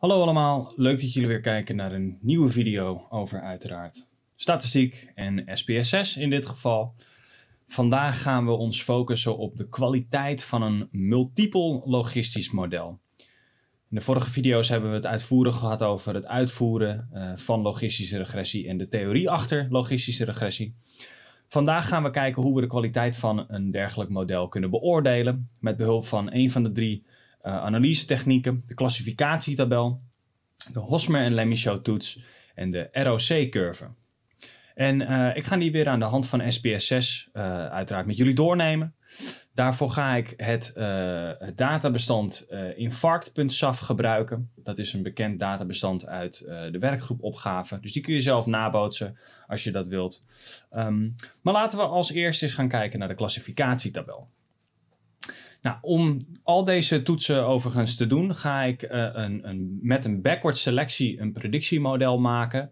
Hallo allemaal, leuk dat jullie weer kijken naar een nieuwe video over uiteraard statistiek en SPSS in dit geval. Vandaag gaan we ons focussen op de kwaliteit van een multipel logistisch model. In de vorige video's hebben we het uitvoerig gehad over het uitvoeren eh, van logistische regressie en de theorie achter logistische regressie. Vandaag gaan we kijken hoe we de kwaliteit van een dergelijk model kunnen beoordelen met behulp van een van de drie eh, technieken, de klassificatietabel, de Hosmer- en show toets en de ROC-curve. En eh, ik ga die weer aan de hand van SPS 6 eh, uiteraard met jullie doornemen. Daarvoor ga ik het, het databestand infarct.saf gebruiken. Dat is een bekend databestand uit de werkgroep opgave. Dus die kun je zelf nabootsen als je dat wilt. Ehm, maar laten we als eerst eens gaan kijken naar de klassificatietabel. Nou, om al deze toetsen overigens te doen, ga ik eh, een, een, met een backward selectie een predictiemodel maken.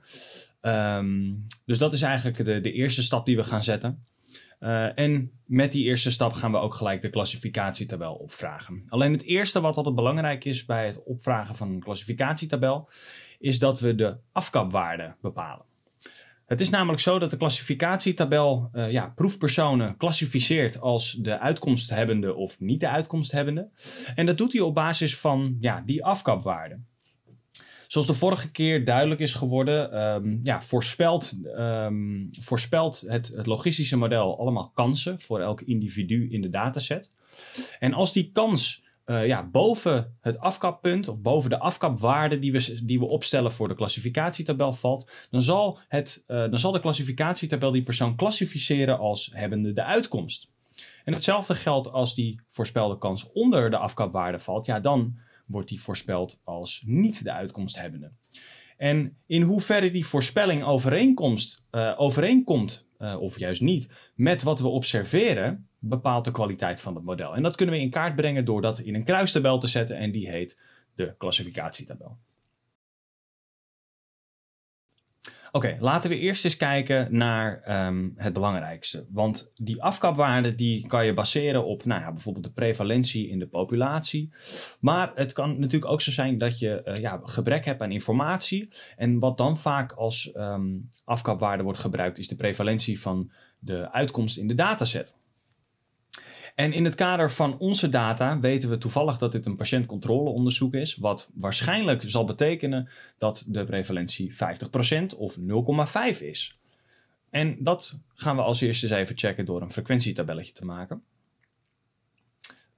Um, dus dat is eigenlijk de, de eerste stap die we gaan zetten. Uh, en met die eerste stap gaan we ook gelijk de klassificatietabel opvragen. Alleen het eerste wat altijd belangrijk is bij het opvragen van een klassificatietabel, is dat we de afkapwaarde bepalen. Het is namelijk zo dat de klassificatietabel eh, ja, proefpersonen klassificeert als de uitkomsthebbende of niet de uitkomsthebbende. En dat doet hij op basis van ja, die afkapwaarde. Zoals de vorige keer duidelijk is geworden, ehm, ja, voorspelt, ehm, voorspelt het logistische model allemaal kansen voor elk individu in de dataset. En als die kans eh, ja, boven het afkappunt of boven de afkapwaarde die we, die we opstellen voor de klassificatietabel valt, dan zal, het, eh, dan zal de klassificatietabel die persoon klassificeren als hebbende de uitkomst. En hetzelfde geldt als die voorspelde kans onder de afkapwaarde valt, ja, dan wordt die voorspeld als niet de uitkomst hebbende. En in hoeverre die voorspelling overeenkomst, eh, overeenkomt, of juist niet, met wat we observeren, bepaalt de kwaliteit van het model. En dat kunnen we in kaart brengen door dat in een kruistabel te zetten en die heet de klassificatietabel. Oké, laten we eerst eens kijken naar ehm, het belangrijkste. Want die afkapwaarde die kan je baseren op nou ja, bijvoorbeeld de prevalentie in de populatie. Maar het kan natuurlijk ook zo zijn dat je eh, ja, gebrek hebt aan informatie. En wat dan vaak als um, afkapwaarde wordt gebruikt is de prevalentie van de uitkomst in de dataset. En in het kader van onze data weten we toevallig dat dit een patiëntcontroleonderzoek is, wat waarschijnlijk zal betekenen dat de prevalentie 50% of 0,5 is. En dat gaan we als eerste eens even checken door een frequentietabelletje te maken.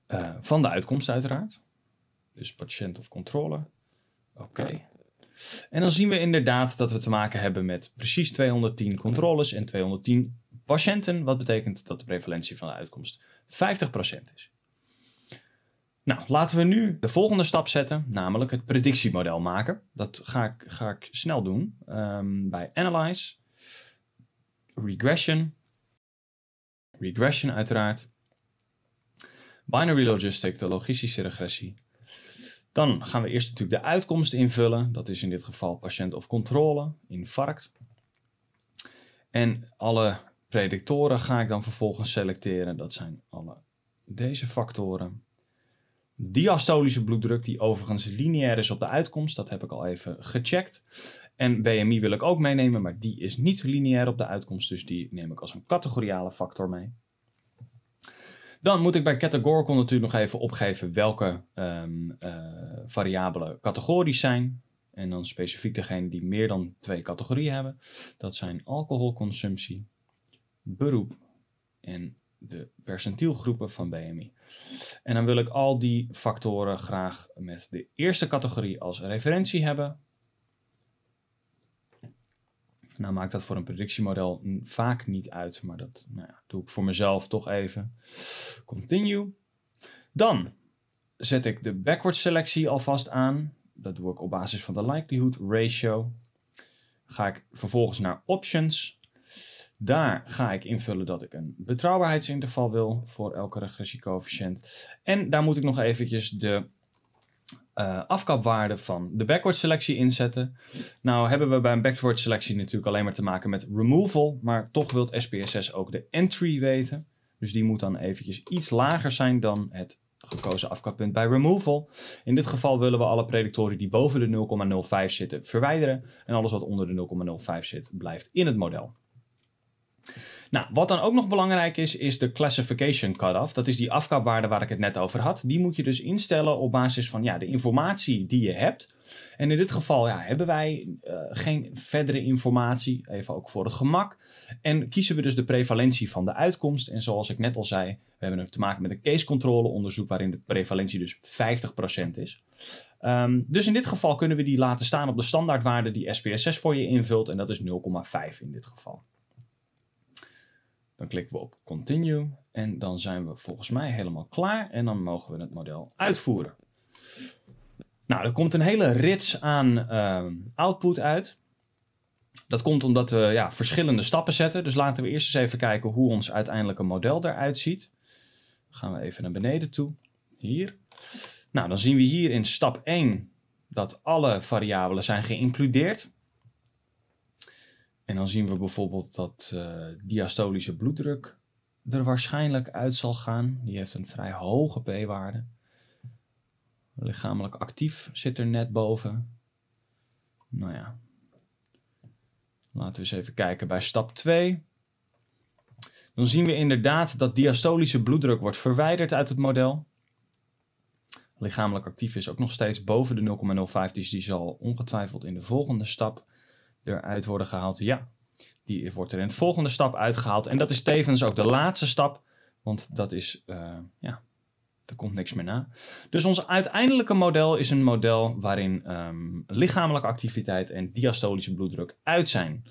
Eh, van de uitkomst uiteraard. Dus patiënt of controle. Oké. En dan zien we inderdaad dat we te maken hebben met precies 210 controles en 210 patiënten, wat betekent dat de prevalentie van de uitkomst 50% is. Nou, laten we nu de volgende stap zetten, namelijk het predictiemodel maken. Dat ga ik, ga ik snel doen ehm, bij Analyze, Regression, Regression uiteraard, Binary Logistic, de logistische regressie. Dan gaan we eerst natuurlijk de uitkomst invullen. Dat is in dit geval patiënt of controle, infarct. En alle Predictoren ga ik dan vervolgens selecteren. Dat zijn alle deze factoren. Diastolische bloeddruk, die overigens lineair is op de uitkomst. Dat heb ik al even gecheckt. En BMI wil ik ook meenemen, maar die is niet lineair op de uitkomst. Dus die neem ik als een categoriale factor mee. Dan moet ik bij Categorical natuurlijk nog even opgeven welke ehm, eh, variabelen categorisch zijn. En dan specifiek degene die meer dan twee categorieën hebben. Dat zijn alcoholconsumptie, beroep en de percentielgroepen van BMI. En dan wil ik al die factoren graag met de eerste categorie als referentie hebben. Nou maakt dat voor een predictiemodel vaak niet uit, maar dat nou ja, doe ik voor mezelf toch even. Continue. Dan zet ik de backward selectie alvast aan. Dat doe ik op basis van de likelihood ratio. Ga ik vervolgens naar options. Daar ga ik invullen dat ik een betrouwbaarheidsinterval wil voor elke regressiecoëfficiënt. En daar moet ik nog eventjes de uh, afkapwaarde van de backward selectie inzetten. Nou hebben we bij een backward selectie natuurlijk alleen maar te maken met removal, maar toch wilt SPSS ook de entry weten. Dus die moet dan eventjes iets lager zijn dan het gekozen afkappunt bij removal. In dit geval willen we alle predictoren die boven de 0,05 zitten verwijderen en alles wat onder de 0,05 zit blijft in het model. Nou, wat dan ook nog belangrijk is, is de classification cutoff. Dat is die afkapwaarde waar ik het net over had. Die moet je dus instellen op basis van ja, de informatie die je hebt. En in dit geval ja, hebben wij eh, geen verdere informatie, even ook voor het gemak. En kiezen we dus de prevalentie van de uitkomst. En zoals ik net al zei, we hebben het te maken met een case onderzoek waarin de prevalentie dus 50% is. Ehm, dus in dit geval kunnen we die laten staan op de standaardwaarde die SPSS voor je invult. En dat is 0,5 in dit geval. Dan klikken we op continue en dan zijn we volgens mij helemaal klaar en dan mogen we het model uitvoeren. Nou, er komt een hele rits aan ehm, output uit. Dat komt omdat we ja, verschillende stappen zetten. Dus laten we eerst eens even kijken hoe ons uiteindelijke model eruit ziet. gaan we even naar beneden toe. Hier. Nou, dan zien we hier in stap 1 dat alle variabelen zijn geïncludeerd. En dan zien we bijvoorbeeld dat eh, diastolische bloeddruk er waarschijnlijk uit zal gaan. Die heeft een vrij hoge p-waarde. Lichamelijk actief zit er net boven. Nou ja. Laten we eens even kijken bij stap 2. Dan zien we inderdaad dat diastolische bloeddruk wordt verwijderd uit het model. Lichamelijk actief is ook nog steeds boven de 0,05, dus die zal ongetwijfeld in de volgende stap uit worden gehaald. Ja, die wordt er in de volgende stap uitgehaald. En dat is tevens ook de laatste stap, want dat is, eh, ja, er komt niks meer na. Dus ons uiteindelijke model is een model waarin ehm, lichamelijke activiteit en diastolische bloeddruk uit zijn.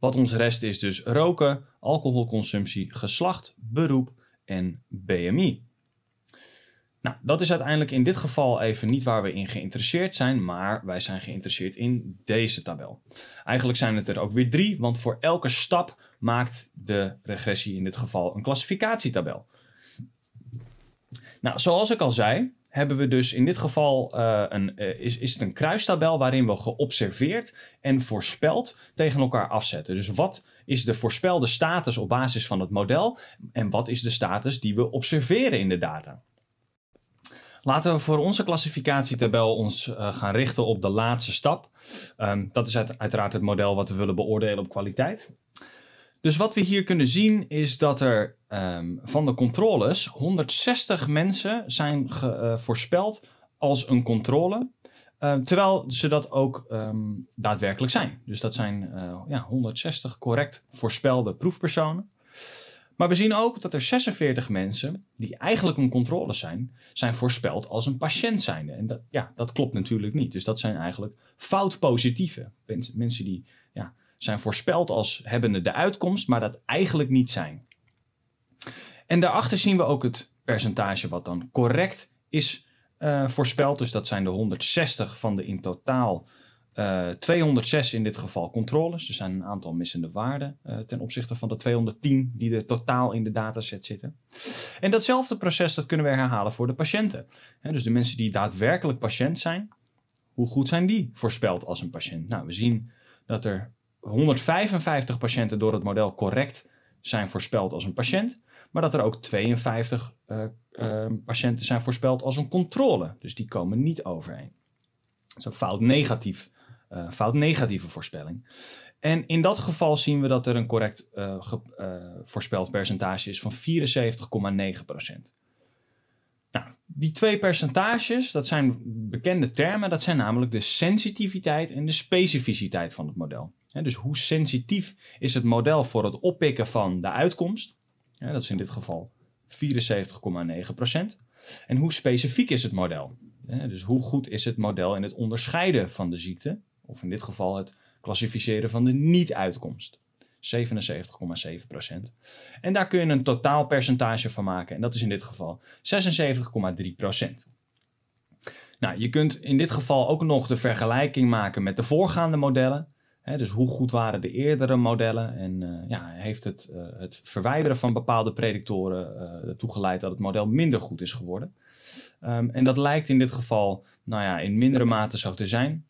Wat ons rest is dus roken, alcoholconsumptie, geslacht, beroep en BMI. Nou, dat is uiteindelijk in dit geval even niet waar we in geïnteresseerd zijn, maar wij zijn geïnteresseerd in deze tabel. Eigenlijk zijn het er ook weer drie, want voor elke stap maakt de regressie in dit geval een klassificatietabel. Nou, zoals ik al zei, hebben we dus in dit geval eh, een, eh, is, is het een kruistabel waarin we geobserveerd en voorspeld tegen elkaar afzetten. Dus wat is de voorspelde status op basis van het model en wat is de status die we observeren in de data? Laten we voor onze klassificatietabel ons eh, gaan richten op de laatste stap. Ehm, dat is uiteraard het model wat we willen beoordelen op kwaliteit. Dus wat we hier kunnen zien is dat er ehm, van de controles 160 mensen zijn eh, voorspeld als een controle. Ehm, terwijl ze dat ook daadwerkelijk zijn. Dus dat zijn eh, ja, 160 correct voorspelde proefpersonen. Maar we zien ook dat er 46 mensen, die eigenlijk een controle zijn, zijn voorspeld als een patiënt zijnde. En dat, ja, dat klopt natuurlijk niet. Dus dat zijn eigenlijk fout positieve. Mensen die ja, zijn voorspeld als hebbende de uitkomst, maar dat eigenlijk niet zijn. En daarachter zien we ook het percentage wat dan correct is eh, voorspeld. Dus dat zijn de 160 van de in totaal 206 eh, in dit geval controles. Er zijn een aantal missende waarden eh, ten opzichte van de 210 die er totaal in de dataset zitten. En datzelfde proces dat kunnen we herhalen voor de patiënten. dus de mensen die daadwerkelijk patiënt zijn, hoe goed zijn die voorspeld als een patiënt? Nou, we zien dat er 155 patiënten door het model correct zijn voorspeld als een patiënt, maar dat er ook 52 eh, patiënten zijn voorspeld als een controle. Dus die komen niet overeen. Zo fout negatief uh, fout negatieve voorspelling. En in dat geval zien we dat er een correct eh, eh, voorspeld percentage is van 74,9%. Nou, die twee percentages, dat zijn bekende termen, dat zijn namelijk de sensitiviteit en de specificiteit van het model. dus hoe sensitief is het model voor het oppikken van de uitkomst? dat is in dit geval 74,9%. En hoe specifiek is het model? dus hoe goed is het model in het onderscheiden van de ziekte? of in dit geval het klassificeren van de niet-uitkomst. 77,7%. En daar kun je een totaalpercentage van maken. En dat is in dit geval 76,3%. Nou, je kunt in dit geval ook nog de vergelijking maken met de voorgaande modellen dus hoe goed waren de eerdere modellen? En eh, ja, heeft het, eh, het verwijderen van bepaalde predictoren uh, ertoe geleid dat het model minder goed is geworden? Ehm, en dat lijkt in dit geval nou ja, in mindere mate zo te zijn.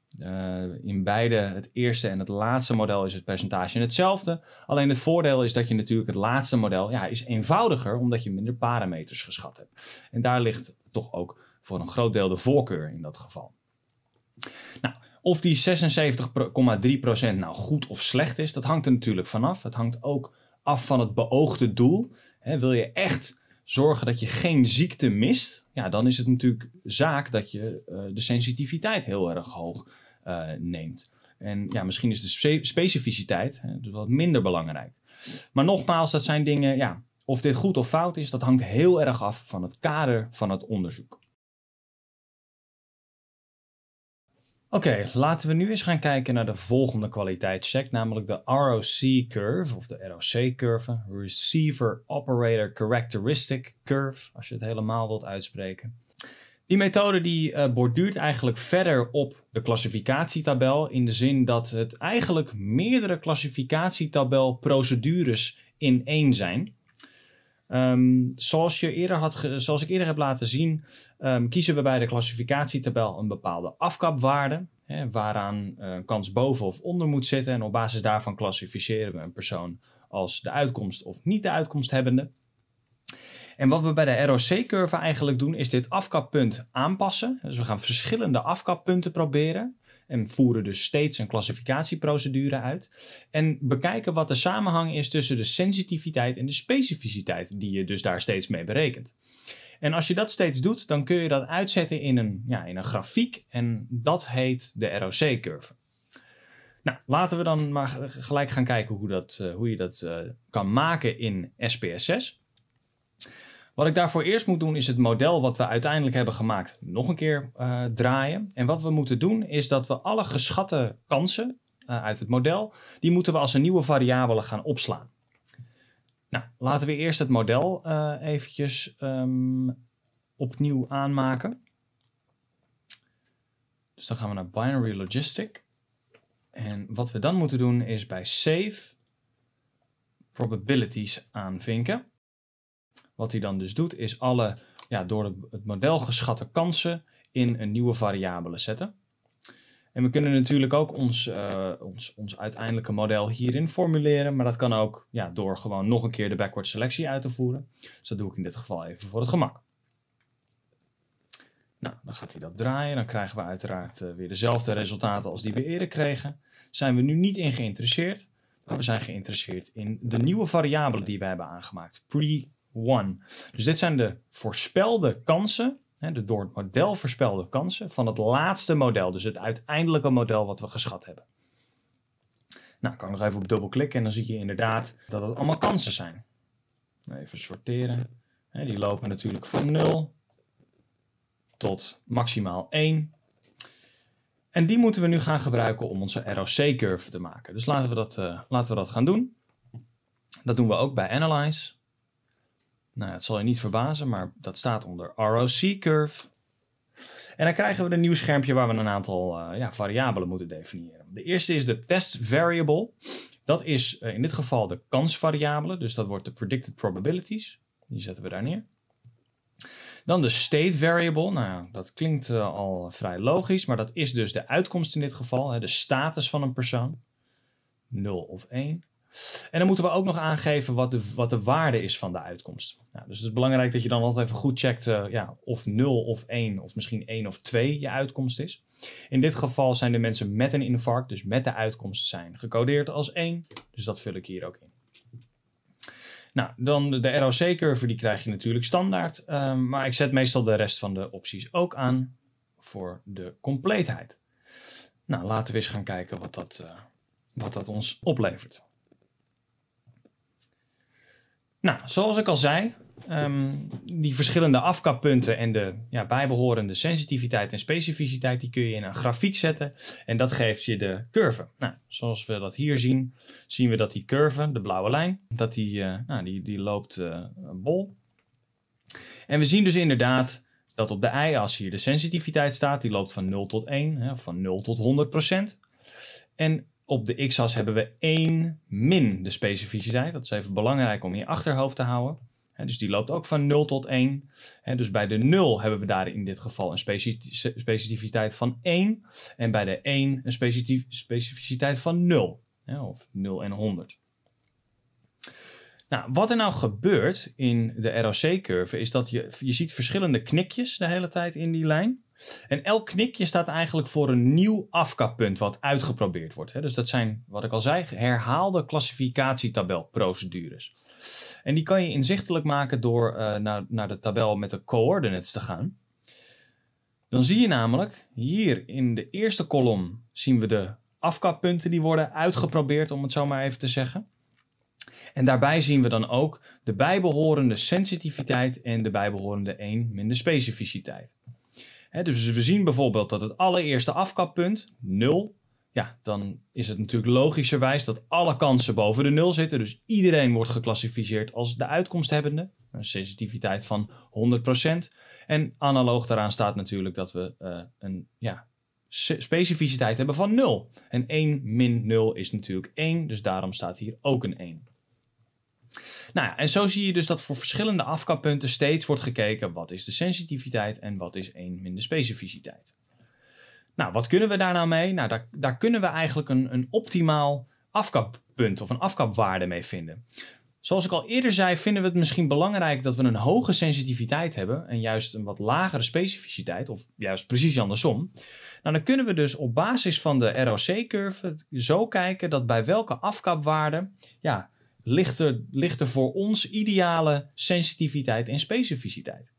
in beide, het eerste en het laatste model, is het percentage hetzelfde. Alleen het voordeel is dat je natuurlijk het laatste model ja, is eenvoudiger omdat je minder parameters geschat hebt. En daar ligt toch ook voor een groot deel de voorkeur in dat geval. Nou, of die 76,3% nou goed of slecht is, dat hangt er natuurlijk vanaf. Het hangt ook af van het beoogde doel. wil je echt zorgen dat je geen ziekte mist, ja, dan is het natuurlijk zaak dat je eh, de sensitiviteit heel erg hoog eh, neemt. En ja, misschien is de specificiteit dus wat minder belangrijk. Maar nogmaals, dat zijn dingen, ja, of dit goed of fout is, dat hangt heel erg af van het kader van het onderzoek. Oké, dus laten we nu eens gaan kijken naar de volgende kwaliteitscheck, namelijk de ROC-curve of de ROC-curve, Receiver Operator Characteristic Curve, als je het helemaal wilt uitspreken. Die methode die eh, borduurt eigenlijk verder op de klassificatietabel in de zin dat het eigenlijk meerdere klassificatietabelprocedures in één zijn. Um, zoals, je eerder had zoals ik eerder heb laten zien, ehm, kiezen we bij de klassificatietabel een bepaalde afkapwaarde. Hè, waaraan eh, kans boven of onder moet zitten. En op basis daarvan klassificeren we een persoon als de uitkomst of niet de uitkomst hebbende. En wat we bij de ROC-curve eigenlijk doen, is dit afkappunt aanpassen. Dus we gaan verschillende afkappunten proberen en voeren dus steeds een klassificatieprocedure uit. En bekijken wat de samenhang is tussen de sensitiviteit en de specificiteit die je dus daar steeds mee berekent. En als je dat steeds doet, dan kun je dat uitzetten in een, ja, in een grafiek en dat heet de ROC-curve. Nou, laten we dan maar gelijk gaan kijken hoe, dat, eh, hoe je dat eh, kan maken in SPSS. Wat ik daarvoor eerst moet doen is het model wat we uiteindelijk hebben gemaakt nog een keer eh, draaien. En wat we moeten doen is dat we alle geschatte kansen eh, uit het model, die moeten we als een nieuwe variabele gaan opslaan. Nou, laten we eerst het model uh, eventjes ehm, opnieuw aanmaken. Dus dan gaan we naar Binary Logistic. En wat we dan moeten doen is bij Save Probabilities aanvinken. Wat hij dan dus doet, is alle ja, door het model geschatte kansen in een nieuwe variabele zetten. En we kunnen natuurlijk ook ons, eh, ons, ons uiteindelijke model hierin formuleren, maar dat kan ook ja, door gewoon nog een keer de backward selectie uit te voeren. Dus dat doe ik in dit geval even voor het gemak. Nou, dan gaat hij dat draaien. Dan krijgen we uiteraard eh, weer dezelfde resultaten als die we eerder kregen. Zijn we nu niet in geïnteresseerd, maar nou, we zijn geïnteresseerd in de nieuwe variabelen die we hebben aangemaakt. Pre dus dit zijn de voorspelde kansen, de door het model voorspelde kansen van het laatste model, dus het uiteindelijke model wat we geschat hebben. Nou, kan nog even op dubbelklikken en dan zie je inderdaad dat het allemaal kansen zijn. Even sorteren. Die lopen natuurlijk van 0 tot maximaal 1. En die moeten we nu gaan gebruiken om onze ROC-curve te maken. Dus laten we, dat, eh, laten we dat gaan doen. Dat doen we ook bij Analyze. Nou, het zal je niet verbazen, maar dat staat onder ROC-curve. En dan krijgen we een nieuw schermpje waar we een aantal eh, ja, variabelen moeten definiëren. De eerste is de test variable. Dat is eh, in dit geval de kansvariabele, dus dat wordt de predicted probabilities. Die zetten we daar neer. Dan de state variable. Nou, dat klinkt eh, al vrij logisch, maar dat is dus de uitkomst in dit geval, hè, de status van een persoon. 0 of 1. En dan moeten we ook nog aangeven wat de, wat de waarde is van de uitkomst. Nou, dus het is belangrijk dat je dan altijd even goed checkt eh, ja, of 0 of 1 of misschien 1 of 2 je uitkomst is. In dit geval zijn de mensen met een infarct, dus met de uitkomst, zijn gecodeerd als 1. Dus dat vul ik hier ook in. Nou, dan de ROC-curve, die krijg je natuurlijk standaard. Ehm, maar ik zet meestal de rest van de opties ook aan voor de compleetheid. Nou, laten we eens gaan kijken wat dat, eh, wat dat ons oplevert. Nou, zoals ik al zei, ehm, die verschillende afkappunten en de ja, bijbehorende sensitiviteit en specificiteit, die kun je in een grafiek zetten. En dat geeft je de curve. Nou, zoals we dat hier zien, zien we dat die curve, de blauwe lijn, dat die, eh, nou, die, die loopt eh, bol. En we zien dus inderdaad dat op de y-as hier de sensitiviteit staat. Die loopt van 0 tot 1, hè, van 0 tot 100 procent. En op de x-as hebben we 1 min de specificiteit. Dat is even belangrijk om in je achterhoofd te houden. dus die loopt ook van 0 tot 1. dus bij de 0 hebben we daar in dit geval een specificiteit van 1. En bij de 1 een specificiteit van 0. of 0 en 100. Nou, wat er nou gebeurt in de ROC-curve is dat je, je ziet verschillende knikjes de hele tijd in die lijn. En elk knikje staat eigenlijk voor een nieuw afkappunt wat uitgeprobeerd wordt. Dus dat zijn, wat ik al zei, herhaalde klassificatietabelprocedures. En die kan je inzichtelijk maken door eh, naar, naar de tabel met de coordinates te gaan. Dan zie je namelijk hier in de eerste kolom zien we de afkappunten die worden uitgeprobeerd, om het zo maar even te zeggen. En daarbij zien we dan ook de bijbehorende sensitiviteit en de bijbehorende 1 minder specificiteit dus we zien bijvoorbeeld dat het allereerste afkappunt 0, ja, dan is het natuurlijk logischerwijs dat alle kansen boven de 0 zitten. Dus iedereen wordt geclassificeerd als de uitkomsthebbende. Een sensitiviteit van 100%. En analoog daaraan staat natuurlijk dat we eh, een ja, specificiteit hebben van 0. En 1 min 0 is natuurlijk 1, dus daarom staat hier ook een 1. Nou ja, en zo zie je dus dat voor verschillende afkappunten steeds wordt gekeken wat is de sensitiviteit en wat is één minder specificiteit. Nou, wat kunnen we daar nou mee? Nou, daar, daar kunnen we eigenlijk een, een optimaal afkappunt of een afkapwaarde mee vinden. Zoals ik al eerder zei, vinden we het misschien belangrijk dat we een hoge sensitiviteit hebben en juist een wat lagere specificiteit, of juist precies andersom. Nou, dan kunnen we dus op basis van de ROC-curve zo kijken dat bij welke afkapwaarde ja, ligt er, voor ons ideale sensitiviteit en specificiteit.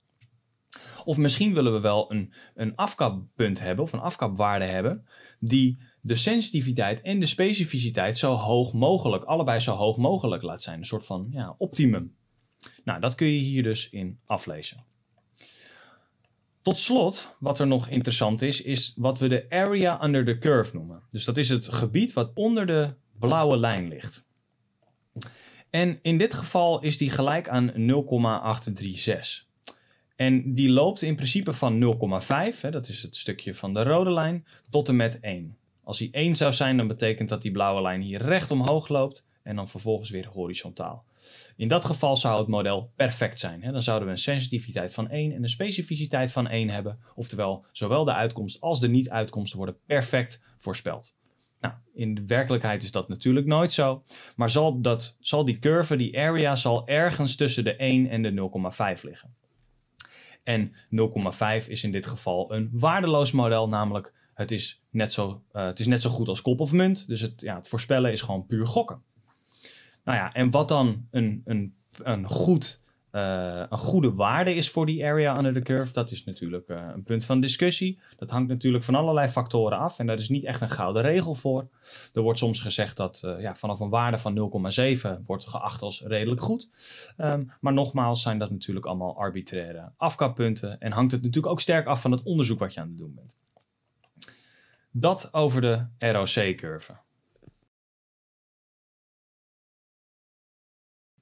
Of misschien willen we wel een, een afkappunt hebben of een afkapwaarde hebben die de sensitiviteit en de specificiteit zo hoog mogelijk, allebei zo hoog mogelijk laat zijn. Een soort van ja, optimum. Nou, dat kun je hier dus in aflezen. Tot slot, wat er nog interessant is, is wat we de area under the curve noemen. Dus dat is het gebied wat onder de blauwe lijn ligt. En in dit geval is die gelijk aan 0,836. En die loopt in principe van 0,5, dat is het stukje van de rode lijn, tot en met 1. Als die 1 zou zijn, dan betekent dat die blauwe lijn hier recht omhoog loopt en dan vervolgens weer horizontaal. In dat geval zou het model perfect zijn. Dan zouden we een sensitiviteit van 1 en een specificiteit van 1 hebben. Oftewel, zowel de uitkomst als de niet-uitkomst worden perfect voorspeld. Nou, in de werkelijkheid is dat natuurlijk nooit zo. Maar zal, dat, zal die curve, die area, zal ergens tussen de 1 en de 0,5 liggen. En 0,5 is in dit geval een waardeloos model, namelijk het is net zo, eh, het is net zo goed als kop of munt. Dus het, ja, het voorspellen is gewoon puur gokken. Nou ja, en wat dan een, een, een goed eh, een goede waarde is voor die area under the curve, dat is natuurlijk eh, een punt van discussie. Dat hangt natuurlijk van allerlei factoren af en daar is niet echt een gouden regel voor. Er wordt soms gezegd dat eh, ja, vanaf een waarde van 0,7 wordt geacht als redelijk goed. Um, maar nogmaals zijn dat natuurlijk allemaal arbitraire afkappunten en hangt het natuurlijk ook sterk af van het onderzoek wat je aan het doen bent. Dat over de ROC-curve.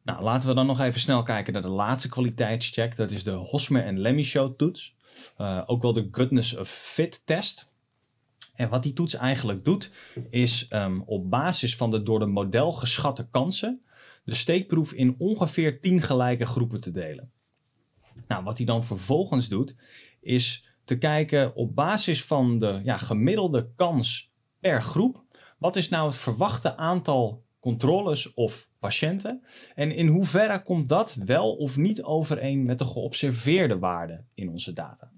Nou, laten we dan nog even snel kijken naar de laatste kwaliteitscheck. Dat is de Hosmer en Lemmy Show toets. Eh, ook wel de Goodness of Fit test. En wat die toets eigenlijk doet, is ehm, op basis van de door de model geschatte kansen de steekproef in ongeveer 10 gelijke groepen te delen. Nou, wat hij dan vervolgens doet, is te kijken op basis van de ja, gemiddelde kans per groep. Wat is nou het verwachte aantal controles of patiënten? En in hoeverre komt dat wel of niet overeen met de geobserveerde waarde in onze data?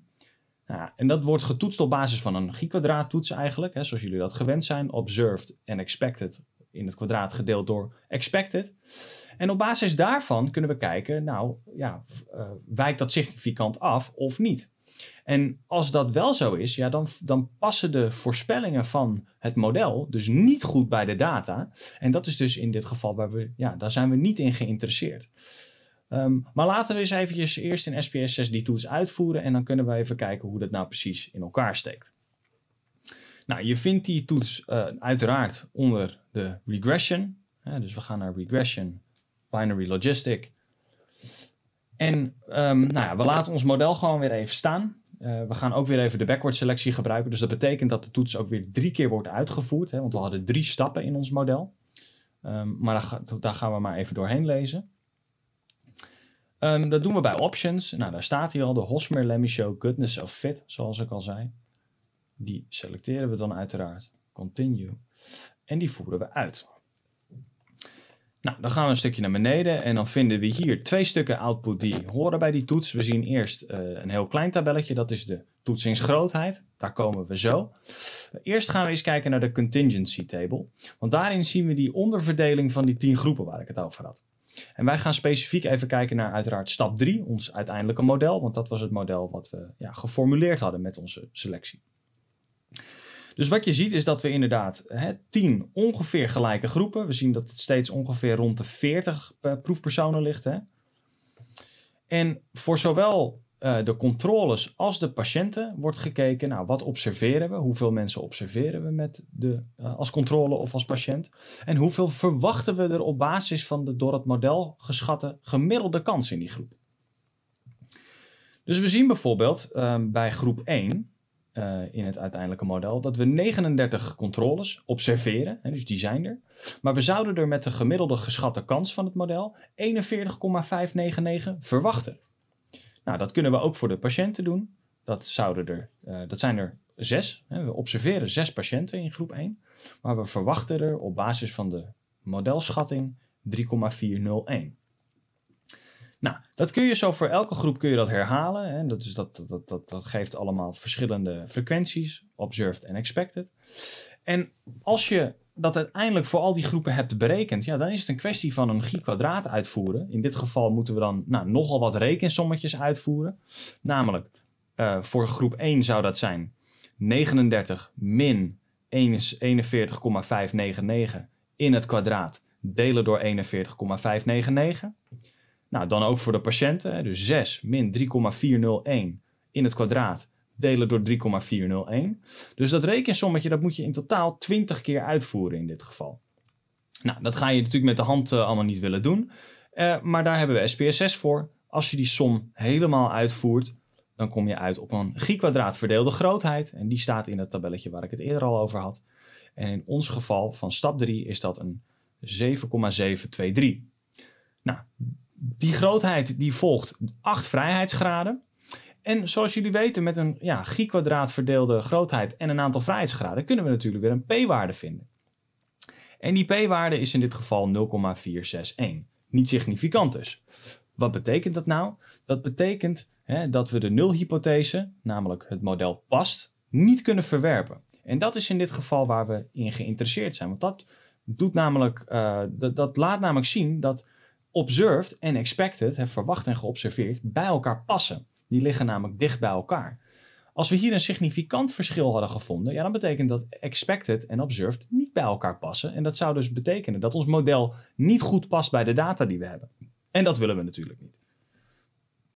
Nou, en dat wordt getoetst op basis van een G-kwadraattoets eigenlijk, hè, zoals jullie dat gewend zijn. Observed en expected in het kwadraat gedeeld door expected. En op basis daarvan kunnen we kijken, nou ja, eh, wijkt dat significant af of niet? En als dat wel zo is, ja, dan, dan passen de voorspellingen van het model dus niet goed bij de data. En dat is dus in dit geval waar we, ja, daar zijn we niet in geïnteresseerd. Um, maar laten we eens eventjes eerst in SPSS die tools uitvoeren en dan kunnen we even kijken hoe dat nou precies in elkaar steekt. Nou, je vindt die toets eh, uiteraard onder de regression. dus we gaan naar regression, binary logistic. En ehm, nou ja, we laten ons model gewoon weer even staan. Eh, we gaan ook weer even de backward selectie gebruiken. Dus dat betekent dat de toets ook weer drie keer wordt uitgevoerd. Hè, want we hadden drie stappen in ons model. Ehm, maar daar, daar, gaan we maar even doorheen lezen. Ehm, dat doen we bij options. Nou, daar staat hier al de Hosmer Lemmy Show Goodness of Fit, zoals ik al zei. Die selecteren we dan uiteraard. Continue. En die voeren we uit. Nou, dan gaan we een stukje naar beneden en dan vinden we hier twee stukken output die horen bij die toets. We zien eerst eh, een heel klein tabelletje, dat is de toetsingsgrootheid. Daar komen we zo. Eerst gaan we eens kijken naar de contingency table, want daarin zien we die onderverdeling van die tien groepen waar ik het over had. En wij gaan specifiek even kijken naar uiteraard stap 3, ons uiteindelijke model, want dat was het model wat we ja, geformuleerd hadden met onze selectie. Dus wat je ziet is dat we inderdaad hè, tien ongeveer gelijke groepen. We zien dat het steeds ongeveer rond de 40 eh, proefpersonen ligt. Hè. En voor zowel eh, de controles als de patiënten wordt gekeken, nou, wat observeren we? Hoeveel mensen observeren we met de, eh, als controle of als patiënt? En hoeveel verwachten we er op basis van de door het model geschatte gemiddelde kans in die groep? Dus we zien bijvoorbeeld ehm, bij groep 1 eh, in het uiteindelijke model dat we 39 controles observeren, hè, dus die zijn er. Maar we zouden er met de gemiddelde geschatte kans van het model 41,599 verwachten. Nou, dat kunnen we ook voor de patiënten doen. Dat, zouden er, eh, dat zijn er zes. Hè. We observeren zes patiënten in groep 1. Maar we verwachten er op basis van de modelschatting 3,401. Nou, dat kun je zo voor elke groep kun je dat herhalen. Hè? Dat, is dat, dat, dat, dat geeft allemaal verschillende frequenties, observed en expected. En als je dat uiteindelijk voor al die groepen hebt berekend, ja, dan is het een kwestie van een G-kwadraat uitvoeren. In dit geval moeten we dan nou, nogal wat rekensommetjes uitvoeren. Namelijk, eh, voor groep 1 zou dat zijn 39 min 41,599 in het kwadraat delen door 41,599. Nou, dan ook voor de patiënten. Dus 6 min 3,401 in het kwadraat delen door 3,401. Dus dat rekensommetje dat moet je in totaal 20 keer uitvoeren in dit geval. Nou, dat ga je natuurlijk met de hand eh, allemaal niet willen doen. Eh, maar daar hebben we SPSS voor. Als je die som helemaal uitvoert, dan kom je uit op een g-kwadraat verdeelde grootheid. En die staat in het tabelletje waar ik het eerder al over had. En in ons geval van stap 3 is dat een 7,723. Nou, die grootheid die volgt acht vrijheidsgraden. En zoals jullie weten, met een ja, G-kwadraat verdeelde grootheid en een aantal vrijheidsgraden kunnen we natuurlijk weer een p-waarde vinden. En die p-waarde is in dit geval 0,461. Niet significant dus. Wat betekent dat nou? Dat betekent hè, dat we de nulhypothese, namelijk het model past, niet kunnen verwerpen. En dat is in dit geval waar we in geïnteresseerd zijn. Want dat, doet namelijk, eh, dat laat namelijk zien dat observed en expected, hè, verwacht en geobserveerd, bij elkaar passen. Die liggen namelijk dicht bij elkaar. Als we hier een significant verschil hadden gevonden, ja, dan betekent dat expected en observed niet bij elkaar passen. En dat zou dus betekenen dat ons model niet goed past bij de data die we hebben. En dat willen we natuurlijk niet.